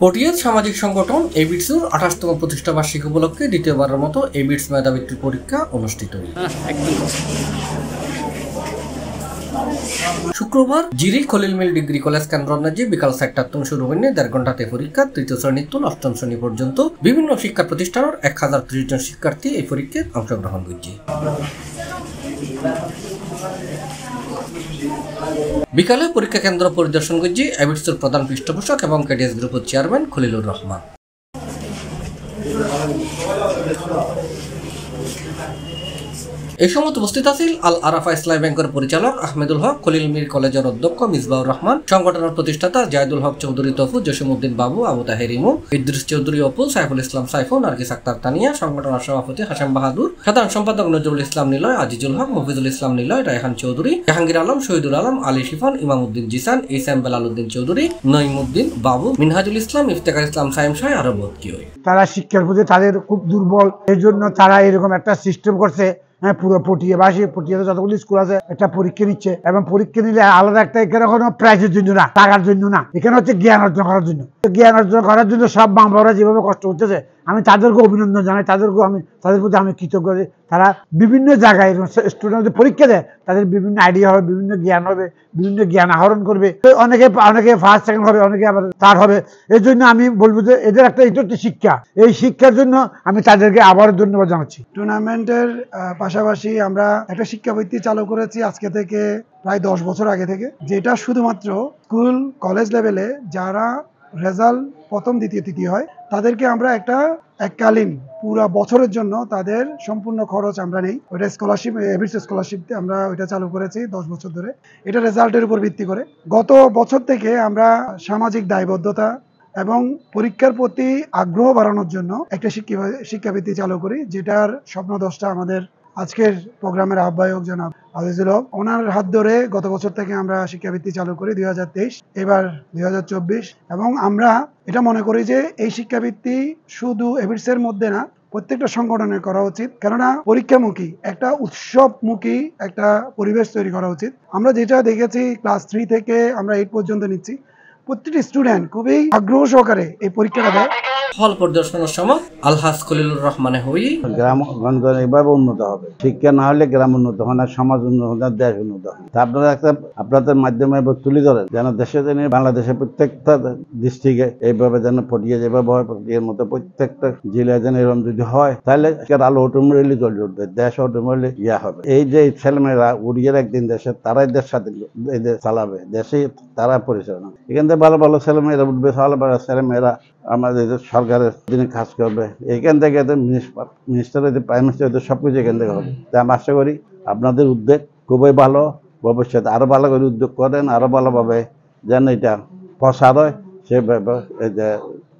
পটিয়ার সামাজিক সংগঠন এবিটসুর আঠাশতম প্রতিষ্ঠা বার্ষিক উপলক্ষে দ্বিতীয়বারের মতো এবিটস মেধাবৃত্তির পরীক্ষা অনুষ্ঠিত শুক্রবার জিরি খলিল মিল ডিগ্রি কলেজ কেন্দ্রনাজি বিকাল সাতটার তুম শুরু হইনি দেড় ঘন্টাতে পরীক্ষা তৃতীয় শ্রেণী তুল অষ্টম শ্রেণী পর্যন্ত বিভিন্ন শিক্ষা প্রতিষ্ঠানের এক হাজার ত্রিশ জন শিক্ষার্থী এই পরীক্ষায় অংশগ্রহণ করছে বিকালে পরীক্ষা কেন্দ্র পরিদর্শন করছি এবিটসুর প্রধান পৃষ্ঠপোষক এবং কেডিএস গ্রুপের চেয়ারম্যান খলিলুর রহমান এই সময় উপস্থিত আছেন আল আরাফা ইসলাম ব্যাংকের পরিচালক আহমেদুল হক খলিল মির কলেজের অধ্যক্ষ মিসবাউর রহমান সংগঠনের প্রতিষ্ঠাতা জায়দুল হক চৌধুরী তফু জসিমুদ্দিন বাবু আবু ইমু ইদ্রিস চৌধুরী অপু সাইফুল ইসলাম সাইফু নার্গিস আক্তার তানিয়া সংগঠনের সভাপতি হাসান বাহাদুর সাধারণ সম্পাদক নজরুল ইসলাম নিলয় আজিজুল হক মফিজুল ইসলাম নিলয় রায়হান চৌধুরী জাহাঙ্গীর আলম শহীদুল আলম আলী শিফন ইমামুদ্দিন জিসান এম বেলাল উদ্দিন চৌধুরী নঈমউদ্দিন বাবু মিনহাজুল ইসলাম ইফতেকার ইসলাম সাইম সাহেব আরো বোধ তারা শিক্ষার প্রতি তাদের খুব দুর্বল এই জন্য তারা এরকম একটা সিস্টেম করছে হ্যাঁ পুরো পটিয়ে বাসি পটিয়াতে যতগুলি স্কুল আছে একটা পরীক্ষা নিচ্ছে এবং পরীক্ষা নিলে আলাদা একটা এখানে কোনো প্রাইজের জন্য না টাকার জন্য না এখানে হচ্ছে জ্ঞান অর্জন করার জন্য জ্ঞান অর্জন করার জন্য সব মা যেভাবে কষ্ট করতেছে আমি তাদেরকে অভিনন্দন জানাই তাদেরকে আমি তাদের প্রতি আমি কৃতজ্ঞ তারা বিভিন্ন জায়গায় স্টুডেন্ট পরীক্ষা দেয় তাদের বিভিন্ন আইডিয়া হবে বিভিন্ন জ্ঞান হবে বিভিন্ন জ্ঞান আহরণ করবে অনেকে অনেকে ফার্স্ট সেকেন্ড হবে অনেকে আবার তার হবে এর জন্য আমি বলবো যে এদের একটা এটা হচ্ছে শিক্ষা এই শিক্ষার জন্য আমি তাদেরকে আবার ধন্যবাদ জানাচ্ছি টুর্নামেন্টের পাশাপাশি আমরা একটা শিক্ষাবৃত্তি চালু করেছি আজকে থেকে প্রায় দশ বছর আগে থেকে যেটা শুধুমাত্র স্কুল কলেজ লেভেলে যারা রেজাল্ট প্রথম দ্বিতীয় তৃতীয় হয় তাদেরকে আমরা একটা এককালীন পুরা বছরের জন্য তাদের সম্পূর্ণ খরচ আমরা নেই ওইটা স্কলারশিপ এভিস স্কলারশিপ আমরা ওইটা চালু করেছি দশ বছর ধরে এটা রেজাল্টের উপর ভিত্তি করে গত বছর থেকে আমরা সামাজিক দায়বদ্ধতা এবং পরীক্ষার প্রতি আগ্রহ বাড়ানোর জন্য একটা শিক্ষা শিক্ষাবৃত্তি চালু করি যেটার স্বপ্ন দশটা আমাদের আজকের প্রোগ্রামের আহ্বায়ক জনাব আজিজুল হক ওনার হাত ধরে গত বছর থেকে আমরা শিক্ষাবৃত্তি চালু করি দুই এবার দুই এবং আমরা এটা মনে করি যে এই শিক্ষাবৃত্তি শুধু এর মধ্যে না প্রত্যেকটা সংগঠনের করা উচিত কেননা পরীক্ষামুখী একটা উৎসবমুখী একটা পরিবেশ তৈরি করা উচিত আমরা যেটা দেখেছি ক্লাস থ্রি থেকে আমরা এইট পর্যন্ত নিচ্ছি প্রত্যেকটি স্টুডেন্ট খুবই আগ্রহ সহকারে এই পরীক্ষাটা দেয় হল পরিদর্শনের সময় আলহাজ খলিলুর রহমানে হই গ্রামগঞ্জ এভাবে উন্নত হবে শিক্ষা না হলে গ্রাম উন্নত হয় না সমাজ উন্নত হয় না দেশ উন্নত হয় তা আপনারা একটা আপনাদের মাধ্যমে এবার তুলে ধরেন যেন দেশে যেন বাংলাদেশের প্রত্যেকটা ডিস্ট্রিক্টে এইভাবে যেন ফটিয়ে যেভাবে হয় এর মতো প্রত্যেকটা জেলায় যেন এরকম যদি হয় তাহলে আলো অটোমেটিকলি জল উঠবে দেশ অটোমেটিকলি ইয়া হবে এই যে ছেলেমেয়েরা উড়িয়ে একদিন দেশে তারাই দেশ সাথে চালাবে দেশে তারা পরিচালনা এখান থেকে ভালো ভালো ছেলেমেয়েরা উঠবে ভালো ভালো ছেলেমেয়েরা আমাদের সরকারের দিনে কাজ করবে এখান থেকে মিনিস্টার হয়তো প্রাইম মিনিস্টার হয়তো সব কিছু এখান থেকে হবে তাই আমি আশা করি আপনাদের উদ্যোগ খুবই ভালো ভবিষ্যতে আরও ভালো করে উদ্যোগ করেন আরও ভালোভাবে যেন এটা প্রসার হয় সে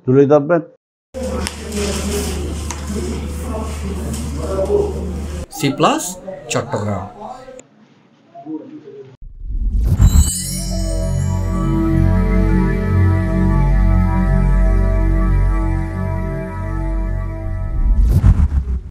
তুলে ধরবেন সি প্লাস চট্টগ্রাম